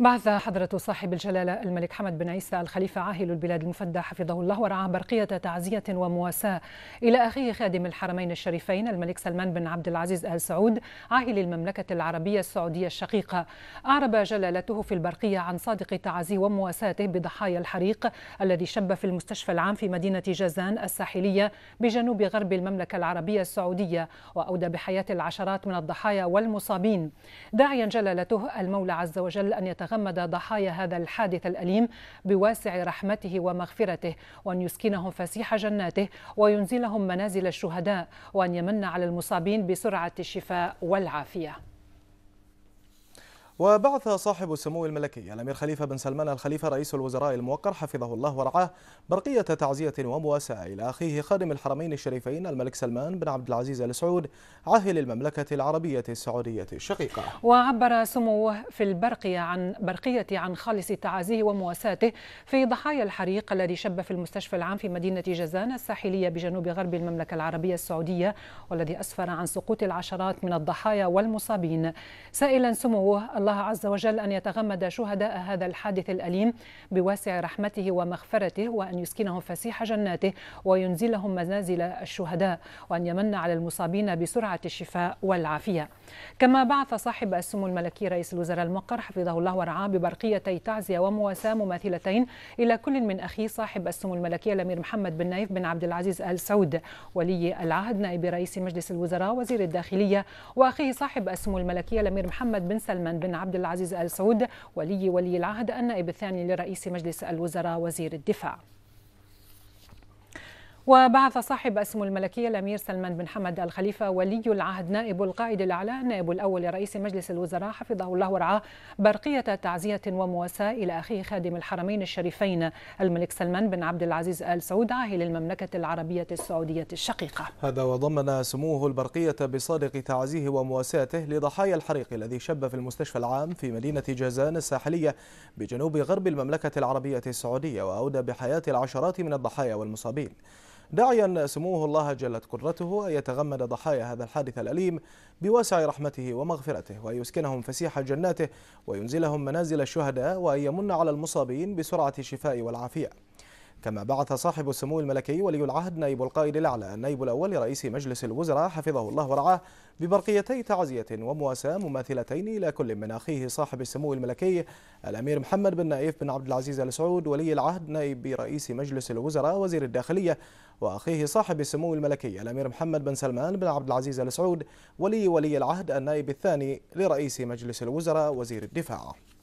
بعث حضرة صاحب الجلالة الملك حمد بن عيسى الخليفة عاهل البلاد المفدى حفظه الله ورعاه برقية تعزية ومواساة إلى أخيه خادم الحرمين الشريفين الملك سلمان بن عبد العزيز آل سعود عاهل المملكة العربية السعودية الشقيقة أعرب جلالته في البرقية عن صادق تعزي ومواساته بضحايا الحريق الذي شب في المستشفى العام في مدينة جازان الساحلية بجنوب غرب المملكة العربية السعودية وأودى بحياة العشرات من الضحايا والمصابين داعيا جلالته المولى عز وجل أن يتغير يتغمد ضحايا هذا الحادث الأليم بواسع رحمته ومغفرته وأن يسكنهم فسيح جناته وينزلهم منازل الشهداء وأن يمن على المصابين بسرعة الشفاء والعافية وبعث صاحب السمو الملكي الأمير خليفة بن سلمان الخليفة رئيس الوزراء الموقر حفظه الله ورعاه برقية تعزية ومواساة إلى أخيه خادم الحرمين الشريفين الملك سلمان بن عبد العزيز آل سعود عاهل المملكة العربية السعودية الشقيقة وعبر سموه في البرقية عن برقية عن خالص تعازيه ومواساته في ضحايا الحريق الذي شب في المستشفى العام في مدينة جازان الساحلية بجنوب غرب المملكة العربية السعودية والذي أسفر عن سقوط العشرات من الضحايا والمصابين سائلا سموه الله عز وجل أن يتغمد شهداء هذا الحادث الأليم بواسع رحمته ومغفرته وأن يسكنهم فسيح جناته وينزلهم منازل الشهداء وأن يمن على المصابين بسرعة الشفاء والعافية كما بعث صاحب السمو الملكي رئيس الوزراء المقر حفظه الله ورعاه ببرقيتي تعزية ومواساة مماثلتين إلى كل من أخيه صاحب السمو الملكي الأمير محمد بن نايف بن عبد العزيز آل سعود ولي العهد نائب رئيس مجلس الوزراء وزير الداخلية وأخيه صاحب السمو الملكي الأمير محمد بن سلمان بن عبد العزيز ال سعود ولي ولي العهد النائب الثاني لرئيس مجلس الوزراء وزير الدفاع وبعث صاحب اسم الملكية الأمير سلمان بن حمد الخليفة ولي العهد نائب القائد الأعلى نائب الأول لرئيس مجلس الوزراء حفظه الله ورعاه برقية تعزية ومواساة إلى أخيه خادم الحرمين الشريفين الملك سلمان بن عبد العزيز آل سعود عاهل المملكة العربية السعودية الشقيقة هذا وضمن سموه البرقية بصادق تعزيه ومواساته لضحايا الحريق الذي شب في المستشفى العام في مدينة جازان الساحلية بجنوب غرب المملكة العربية السعودية وأودى بحياة العشرات من الضحايا والمصابين داعيا سموه الله جلت قدرته أن يتغمد ضحايا هذا الحادث الأليم بواسع رحمته ومغفرته وأن يسكنهم فسيح جناته وينزلهم منازل الشهداء وأن يمن على المصابين بسرعة الشفاء والعافية كما بعث صاحب السمو الملكي ولي العهد نائب القائد الأعلى النائب الأول لرئيس مجلس الوزراء حفظه الله ورعاه ببرقيتي تعزية ومواساة مماثلتين إلى كل من أخيه صاحب السمو الملكي الأمير محمد بن نايف بن عبد العزيز آل سعود ولي العهد نائب رئيس مجلس الوزراء وزير الداخلية وأخيه صاحب السمو الملكي الأمير محمد بن سلمان بن عبد العزيز آل سعود ولي ولي العهد النائب الثاني لرئيس مجلس الوزراء وزير الدفاع